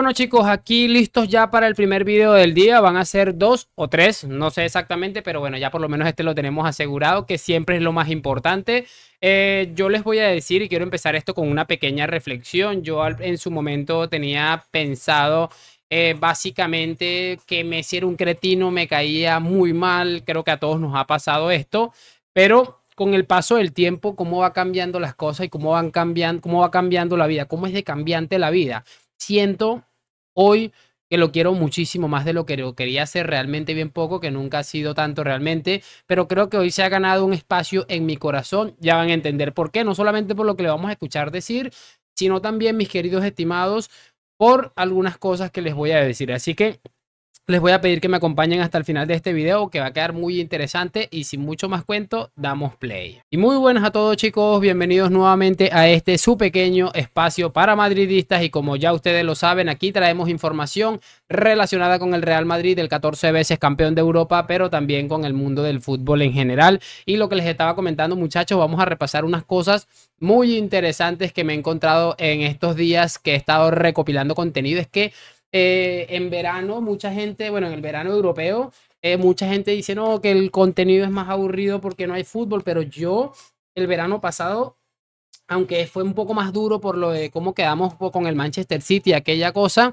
Bueno chicos, aquí listos ya para el primer video del día, van a ser dos o tres, no sé exactamente, pero bueno, ya por lo menos este lo tenemos asegurado, que siempre es lo más importante. Eh, yo les voy a decir, y quiero empezar esto con una pequeña reflexión, yo en su momento tenía pensado eh, básicamente que me era un cretino, me caía muy mal, creo que a todos nos ha pasado esto, pero con el paso del tiempo, cómo va cambiando las cosas y cómo van cambiando, cómo va cambiando la vida, cómo es de cambiante la vida. Siento hoy que lo quiero muchísimo más de lo que lo quería hacer realmente bien poco, que nunca ha sido tanto realmente, pero creo que hoy se ha ganado un espacio en mi corazón, ya van a entender por qué, no solamente por lo que le vamos a escuchar decir, sino también, mis queridos estimados, por algunas cosas que les voy a decir. Así que les voy a pedir que me acompañen hasta el final de este video que va a quedar muy interesante y sin mucho más cuento, damos play. Y muy buenas a todos chicos, bienvenidos nuevamente a este su pequeño espacio para madridistas y como ya ustedes lo saben, aquí traemos información relacionada con el Real Madrid, el 14 veces campeón de Europa, pero también con el mundo del fútbol en general. Y lo que les estaba comentando muchachos, vamos a repasar unas cosas muy interesantes que me he encontrado en estos días que he estado recopilando contenido, es que eh, en verano, mucha gente, bueno, en el verano europeo, eh, mucha gente dice, no, que el contenido es más aburrido porque no hay fútbol, pero yo el verano pasado, aunque fue un poco más duro por lo de cómo quedamos con el Manchester City, aquella cosa,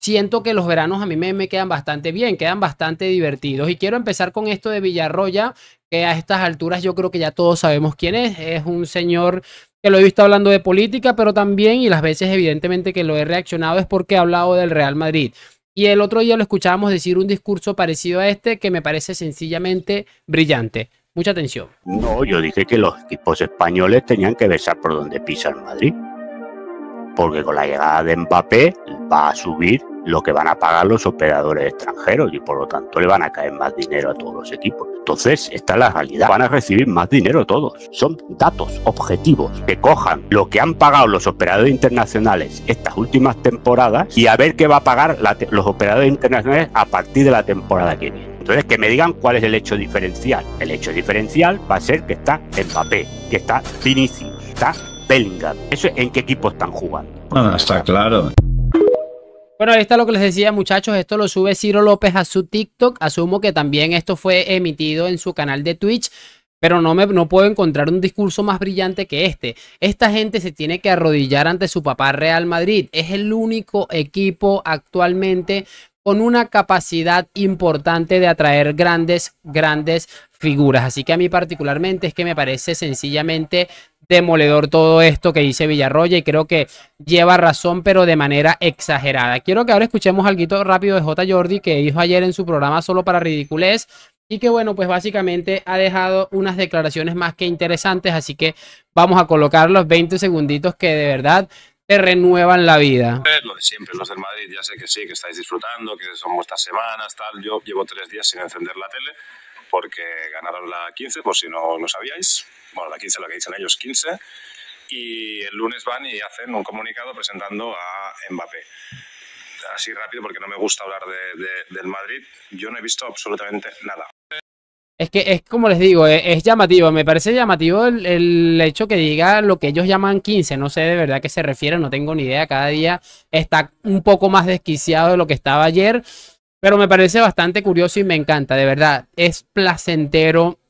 siento que los veranos a mí me, me, quedan bastante bien, quedan bastante divertidos. Y quiero empezar con esto de Villarroya, que a estas alturas yo creo que ya todos sabemos quién es. Es un señor que lo he visto hablando de política, pero también, y las veces evidentemente que lo he reaccionado es porque he hablado del Real Madrid. Y el otro día lo escuchábamos decir un discurso parecido a este que me parece sencillamente brillante. Mucha atención. No, yo dije que los equipos españoles tenían que besar por donde pisa el Madrid porque con la llegada de Mbappé va a subir lo que van a pagar los operadores extranjeros y por lo tanto le van a caer más dinero a todos los equipos. Entonces, esta es la realidad. Van a recibir más dinero todos. Son datos objetivos que cojan lo que han pagado los operadores internacionales estas últimas temporadas y a ver qué va a pagar los operadores internacionales a partir de la temporada que viene. Entonces, que me digan cuál es el hecho diferencial. El hecho diferencial va a ser que está Mbappé, que está Vinicius, está Bellingham. Eso en qué equipo están jugando. está claro. Bueno, ahí está lo que les decía, muchachos. Esto lo sube Ciro López a su TikTok. Asumo que también esto fue emitido en su canal de Twitch. Pero no, me, no puedo encontrar un discurso más brillante que este. Esta gente se tiene que arrodillar ante su papá Real Madrid. Es el único equipo actualmente con una capacidad importante de atraer grandes, grandes figuras. Así que a mí particularmente es que me parece sencillamente demoledor todo esto que dice Villarroya y creo que lleva razón pero de manera exagerada. Quiero que ahora escuchemos algo rápido de J. Jordi que dijo ayer en su programa Solo para Ridiculez y que bueno, pues básicamente ha dejado unas declaraciones más que interesantes, así que vamos a colocar los 20 segunditos que de verdad te renuevan la vida. Lo de siempre, los del Madrid, ya sé que sí, que estáis disfrutando, que son vuestras semanas, tal. Yo llevo tres días sin encender la tele porque ganaron la 15, por si no lo sabíais bueno, la 15, la que dicen ellos, 15, y el lunes van y hacen un comunicado presentando a Mbappé. Así rápido, porque no me gusta hablar de, del Madrid, yo no he visto absolutamente nada. Es que es como les digo, e-, es, llamativo, me parece llamativo el, el, hecho que diga lo que ellos llaman 15, no sé de verdad qué se refiere, no tengo ni idea, cada día está un poco más desquiciado de lo que estaba ayer, pero me parece bastante curioso y me encanta, de verdad, es placentero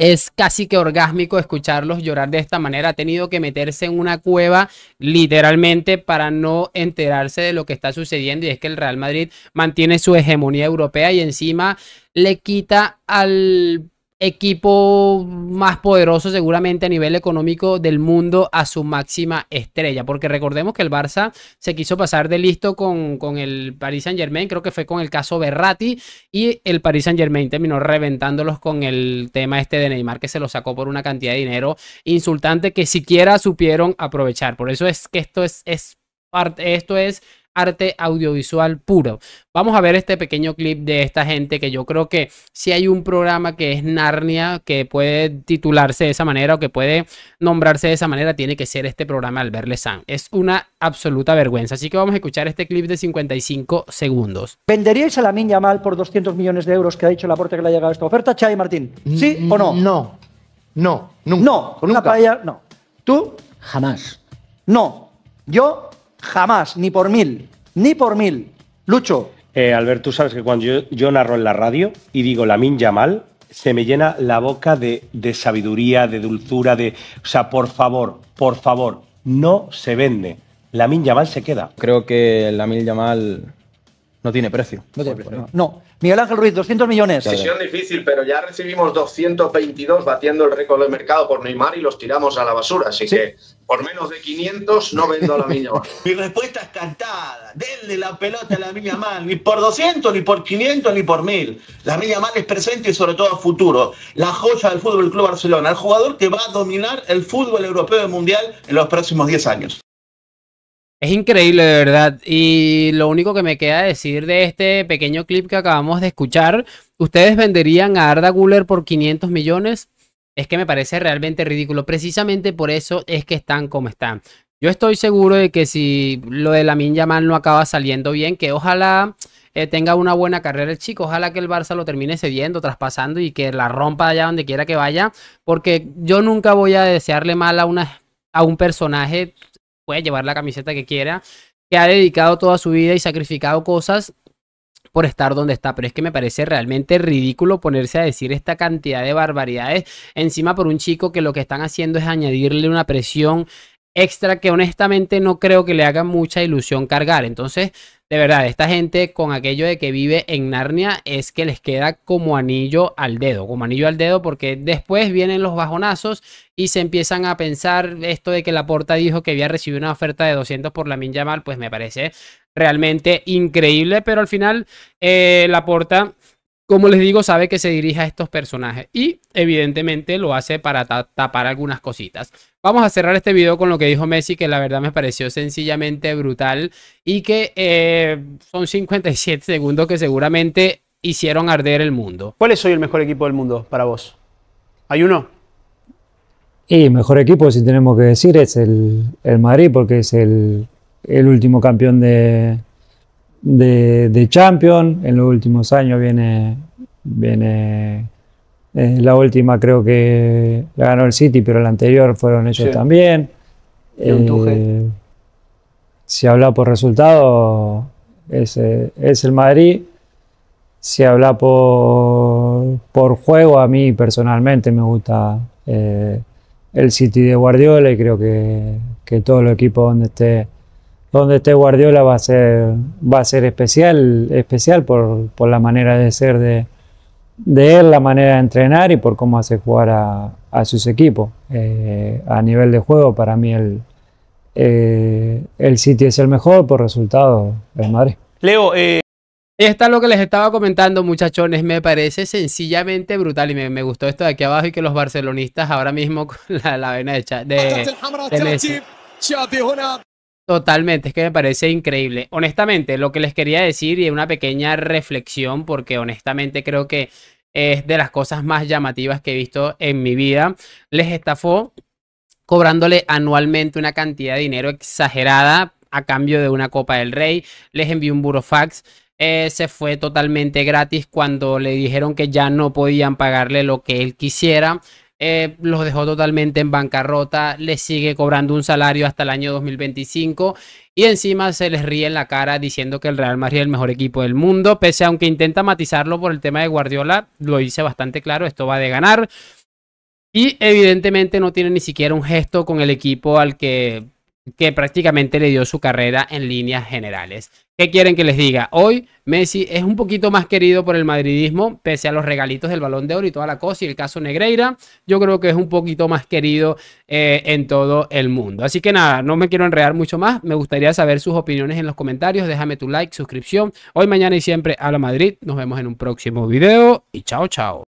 es casi que orgásmico escucharlos llorar de esta manera. Ha tenido que meterse en una cueva literalmente para no enterarse de lo que está sucediendo. Y es que el Real Madrid mantiene su hegemonía europea y encima le quita al equipo más poderoso seguramente a nivel económico del mundo a su máxima estrella. Porque recordemos que el Barça se quiso pasar de listo con, con el Paris Saint Germain, creo que fue con el caso Berrati, y el Paris Saint Germain terminó reventándolos con el tema este de Neymar, que se lo sacó por una cantidad de dinero insultante que siquiera supieron aprovechar. Por eso es que esto es, es parte, esto es arte audiovisual puro. Vamos a ver este pequeño clip de esta gente que yo creo que si hay un programa que es Narnia, que puede titularse de esa manera o que puede nombrarse de esa manera, tiene que ser este programa al verle Sam. Es una absoluta vergüenza. Así que vamos a escuchar este clip de 55 segundos. ¿Venderíais a la niña Mal por 200 millones de euros que ha dicho el aporte que le ha llegado esta oferta, Chay Martín? ¿Sí o no? No, no, nunca. No, nunca. una no. ¿Tú? Jamás. No. ¿Yo? Jamás, ni por mil, ni por mil. Lucho. Eh, Albert, tú sabes que cuando yo, narro en la radio y digo la min Yamal, se me llena la boca de, de, sabiduría, de dulzura, de... O sea, por favor, por favor, no se vende. la min Yamal se queda. Creo que la Lamin Yamal no tiene precio. No tiene precio. No. Miguel Ángel Ruiz, 200 millones. Decisión difícil, pero ya recibimos 222 batiendo el récord de mercado por Neymar y los tiramos a la basura. Así que por menos de 500 no vendo a la mía Mi respuesta es cantada. Denle la pelota a la mía mal. Ni por 200, ni por 500, ni por 1000. La mía mal es presente y sobre todo a futuro. La joya del Fútbol Club Barcelona. El jugador que va a dominar el fútbol europeo y mundial en los próximos 10 años. Es increíble, de verdad. Y lo único que me queda decir de este pequeño clip que acabamos de escuchar, ¿ustedes venderían a Arda Guller por 500 millones? Es que me parece realmente ridículo. Precisamente por eso es que están como están. Yo estoy seguro de que si lo de la Yamal no acaba saliendo bien, que ojalá eh, tenga una buena carrera el chico, ojalá que el Barça lo termine cediendo, traspasando y que la rompa allá donde quiera que vaya, porque yo nunca voy a desearle mal a, una, a un personaje puede llevar la camiseta que quiera, que ha dedicado toda su vida y sacrificado cosas por estar donde está, pero es que me parece realmente ridículo ponerse a decir esta cantidad de barbaridades encima por un chico que lo que están haciendo es añadirle una presión extra que honestamente no creo que le haga mucha ilusión cargar. Entonces, de verdad, esta gente con aquello de que vive en Narnia es que les queda como anillo al dedo, como anillo al dedo, porque después vienen los bajonazos y se empiezan a pensar esto de que la porta dijo que había recibido una oferta de 200 por la mal. pues me parece realmente increíble, pero al final eh, Laporta como les digo, sabe que se dirige a estos personajes y evidentemente lo hace para tapar algunas cositas. Vamos a cerrar este video con lo que dijo Messi, que la verdad me pareció sencillamente brutal y que eh, son 57 segundos que seguramente hicieron arder el mundo. ¿Cuál es hoy el mejor equipo del mundo para vos? ¿Hay uno? Y mejor equipo, si tenemos que decir, es el, Madrid, porque es el último campeón de, de, de Champions. En los últimos años viene, viene eh, la última creo que la ganó el City, pero la anterior fueron ellos también. Eh, si habla por resultado, eh, es, el Madrid. Si habla por, por juego, a mí personalmente me gusta el City de Guardiola y creo que, que todo el equipo donde esté donde este Guardiola va a ser, va a ser especial, especial por, la manera de ser de, de, él, la manera de entrenar y por cómo hace jugar a, sus equipos. Eh, a nivel de juego, para mí el, eh, el City es el mejor por resultado, es madre. Leo, eh, está lo que les estaba comentando, muchachones. Me parece sencillamente brutal y me, me, gustó esto de aquí abajo y que los barcelonistas ahora mismo con la, la vena de, Totalmente, es que me parece increíble. Honestamente, lo que les quería decir y una pequeña reflexión, porque honestamente creo que es de las cosas más llamativas que he visto en mi vida, les estafó cobrándole anualmente una cantidad de dinero exagerada a cambio de una Copa del Rey, les envió un burofax, eh, se fue totalmente gratis cuando le dijeron que ya no podían pagarle lo que él quisiera. Eh, los dejó totalmente en bancarrota, les sigue cobrando un salario hasta el año 2025 y encima se les ríe en la cara diciendo que el Real Madrid es el mejor equipo del mundo, pese a aunque intenta matizarlo por el tema de Guardiola, lo dice bastante claro, esto va de ganar y evidentemente no tiene ni siquiera un gesto con el equipo al que que prácticamente le dio su carrera en líneas generales. ¿Qué quieren que les diga? Hoy Messi es un poquito más querido por el madridismo, pese a los regalitos del balón de oro y toda la cosa. Y el caso Negreira, yo creo que es un poquito más querido eh, en todo el mundo. Así que nada, no me quiero enredar mucho más. Me gustaría saber sus opiniones en los comentarios. Déjame tu like, suscripción. Hoy, mañana y siempre, a la Madrid. Nos vemos en un próximo video y chao, chao.